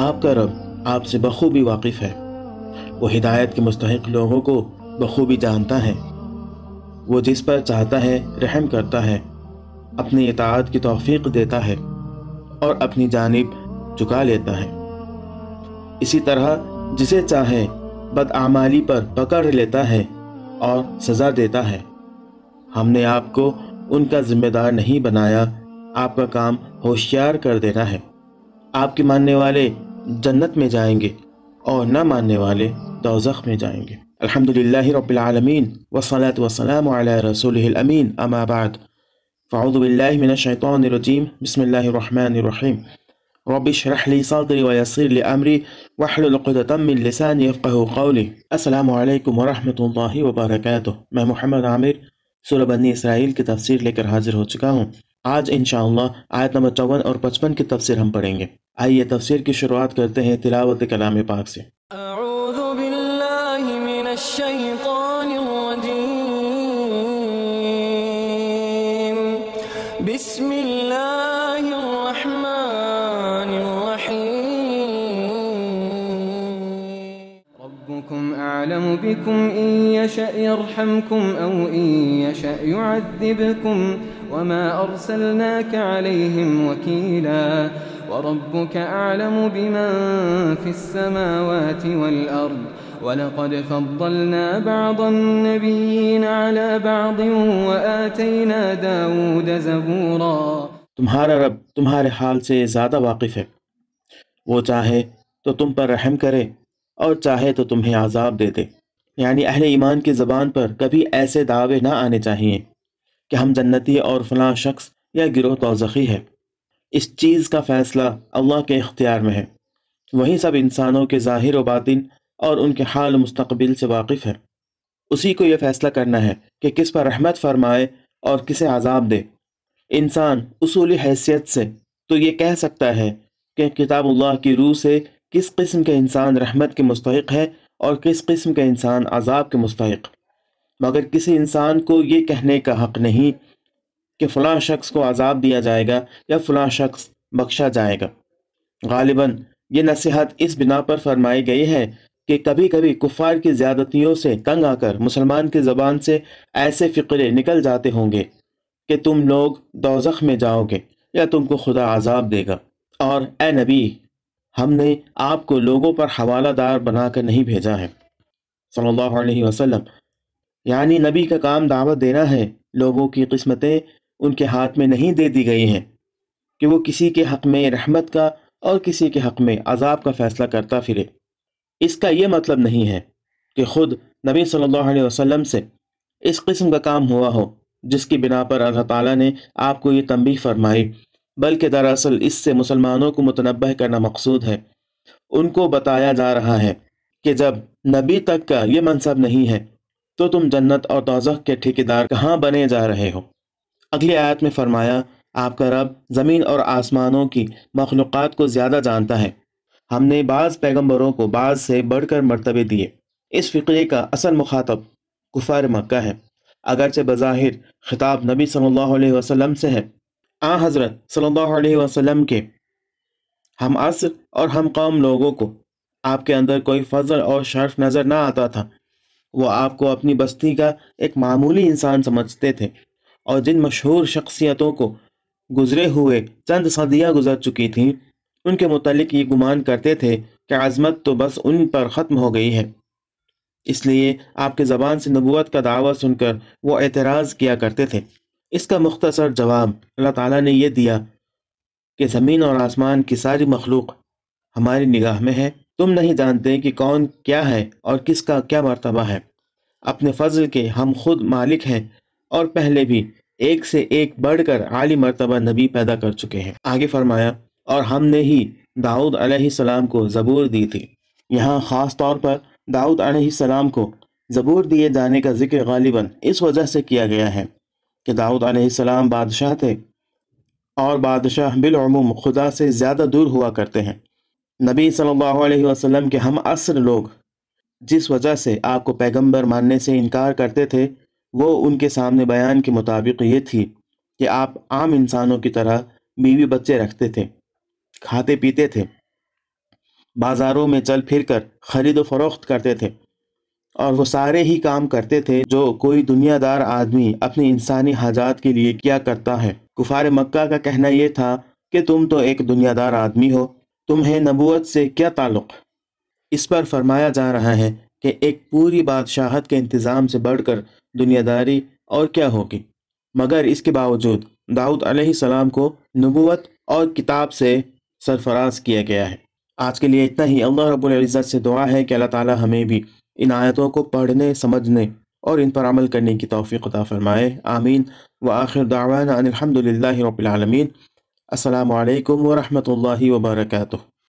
آپ کا رب آپ سے بخوبی واقف ہے وہ ہدایت کے مستحق لوگوں کو بخوبی جانتا ہے وہ جس پر چاہتا ہے رحم کرتا ہے اپنی اطاعت کی توفیق دیتا ہے اور اپنی جانب چکا لیتا ہے اسی طرح جسے چاہے بدعمالی پر پکڑ لیتا ہے اور سزا دیتا ہے ہم نے آپ کو ان کا ذمہ دار نہیں بنایا آپ کا کام ہوشیار کر دینا ہے آپ کے ماننے والے جنت میں جائیں گے اور نہ ماننے والے دوزخ میں جائیں گے الحمدللہ رب العالمین والصلاة والسلام علی رسولہ الامین اما بعد فعوذ باللہ من الشیطان الرجیم بسم اللہ الرحمن الرحیم رب شرح لی صدری ویصر لی امری وحلل قدتا من لسان یفقه قولی السلام علیکم ورحمت اللہ وبرکاتہ میں محمد عامر سورہ بنی اسرائیل کی تفسیر لے کر حاضر ہو چکا ہوں آج انشاءاللہ آیت نمبر چون اور پچپن کی تفسیر ہم پڑھیں گے آئیے تفسیر کی شروعات کرتے ہیں تلاوت کلام پاک سے اعوذ باللہ من الشیطان الرجیم بسم اللہ ربكم أعلم بكم إن يشأ يرحمكم أو إن يشأ يعذبكم وما أرسلناك عليهم وكيلا وربك أعلم بمن في السماوات والأرض ولقد فضلنا بعض النبيين على بعض وآتينا داود زبورا تمہارا رب تمہارے حال سے زیادہ واقف ہے وہ چاہے تو تم پر رحم کرے اور چاہے تو تمہیں عذاب دے دے یعنی اہل ایمان کی زبان پر کبھی ایسے دعوے نہ آنے چاہیے کہ ہم جنتی اور فلاں شخص یا گروہ توزخی ہے اس چیز کا فیصلہ اللہ کے اختیار میں ہے وہی سب انسانوں کے ظاہر و باطن اور ان کے حال مستقبل سے واقف ہے اسی کو یہ فیصلہ کرنا ہے کہ کس پر رحمت فرمائے اور کسے عذاب دے انسان اصولی حیثیت سے تو یہ کہہ سکتا ہے کہ کتاب اللہ کی روح سے کس قسم کے انسان رحمت کے مستحق ہے اور کس قسم کے انسان عذاب کے مستحق مگر کسی انسان کو یہ کہنے کا حق نہیں کہ فلاں شخص کو عذاب دیا جائے گا یا فلاں شخص بخشا جائے گا غالباً یہ نصیحت اس بنا پر فرمائی گئی ہے کہ کبھی کبھی کفار کی زیادتیوں سے تنگ آ کر مسلمان کی زبان سے ایسے فقرے نکل جاتے ہوں گے کہ تم لوگ دوزخ میں جاؤ گے یا تم کو خدا عذاب دے گا اور اے نبی ہم نے آپ کو لوگوں پر حوالہ دار بنا کر نہیں بھیجا ہے صلی اللہ علیہ وسلم یعنی نبی کا کام دعوت دینا ہے لوگوں کی قسمتیں ان کے ہاتھ میں نہیں دے دی گئی ہیں کہ وہ کسی کے حق میں رحمت کا اور کسی کے حق میں عذاب کا فیصلہ کرتا پھرے اس کا یہ مطلب نہیں ہے کہ خود نبی صلی اللہ علیہ وسلم سے اس قسم کا کام ہوا ہو جس کی بنا پر اللہ تعالیٰ نے آپ کو یہ تنبیہ فرمائی بلکہ دراصل اس سے مسلمانوں کو متنبع کرنا مقصود ہے ان کو بتایا جا رہا ہے کہ جب نبی تک کا یہ منصب نہیں ہے تو تم جنت اور دوزخ کے ٹھیکیدار کہاں بنے جا رہے ہو اگلی آیت میں فرمایا آپ کا رب زمین اور آسمانوں کی مخلوقات کو زیادہ جانتا ہے ہم نے بعض پیغمبروں کو بعض سے بڑھ کر مرتبے دیے اس فقرے کا اصل مخاطب کفار مکہ ہے اگرچہ بظاہر خطاب نبی صلی اللہ علیہ وسلم سے ہے آ حضرت صلی اللہ علیہ وسلم کے ہم عصر اور ہم قوم لوگوں کو آپ کے اندر کوئی فضل اور شرف نظر نہ آتا تھا وہ آپ کو اپنی بستی کا ایک معمولی انسان سمجھتے تھے اور جن مشہور شخصیتوں کو گزرے ہوئے چند صدیاں گزر چکی تھیں ان کے متعلق یہ گمان کرتے تھے کہ عظمت تو بس ان پر ختم ہو گئی ہے اس لیے آپ کے زبان سے نبوت کا دعویٰ سن کر وہ اعتراض کیا کرتے تھے اس کا مختصر جواب اللہ تعالیٰ نے یہ دیا کہ زمین اور آسمان کی ساری مخلوق ہماری نگاہ میں ہے تم نہیں جانتے کہ کون کیا ہے اور کس کا کیا مرتبہ ہے اپنے فضل کے ہم خود مالک ہیں اور پہلے بھی ایک سے ایک بڑھ کر عالی مرتبہ نبی پیدا کر چکے ہیں آگے فرمایا اور ہم نے ہی داؤد علیہ السلام کو زبور دی تھی یہاں خاص طور پر داؤد علیہ السلام کو زبور دیے جانے کا ذکر غالباً اس وجہ سے کیا گیا ہے کہ داؤد علیہ السلام بادشاہ تھے اور بادشاہ بالعموم خدا سے زیادہ دور ہوا کرتے ہیں نبی صلی اللہ علیہ وسلم کے ہم عصر لوگ جس وجہ سے آپ کو پیغمبر ماننے سے انکار کرتے تھے وہ ان کے سامنے بیان کے مطابق یہ تھی کہ آپ عام انسانوں کی طرح بیوی بچے رکھتے تھے کھاتے پیتے تھے بازاروں میں چل پھر کر خرید و فروخت کرتے تھے اور وہ سارے ہی کام کرتے تھے جو کوئی دنیا دار آدمی اپنی انسانی حاجات کے لیے کیا کرتا ہے کفار مکہ کا کہنا یہ تھا کہ تم تو ایک دنیا دار آدمی ہو تمہیں نبوت سے کیا تعلق اس پر فرمایا جا رہا ہے کہ ایک پوری بادشاہت کے انتظام سے بڑھ کر دنیا داری اور کیا ہوگی مگر اس کے باوجود داؤد علیہ السلام کو نبوت اور کتاب سے سرفراز کیا گیا ہے آج کے لیے اتنا ہی اللہ رب العزت سے دعا ہے کہ اللہ تعالیٰ ہمیں بھی ان آیتوں کو پڑھنے سمجھنے اور ان پر عمل کرنے کی توفیق عطا فرمائے آمین و آخر ان الحمد للہ رب العالمین السلام علیکم ورحمۃ اللہ وبرکاتہ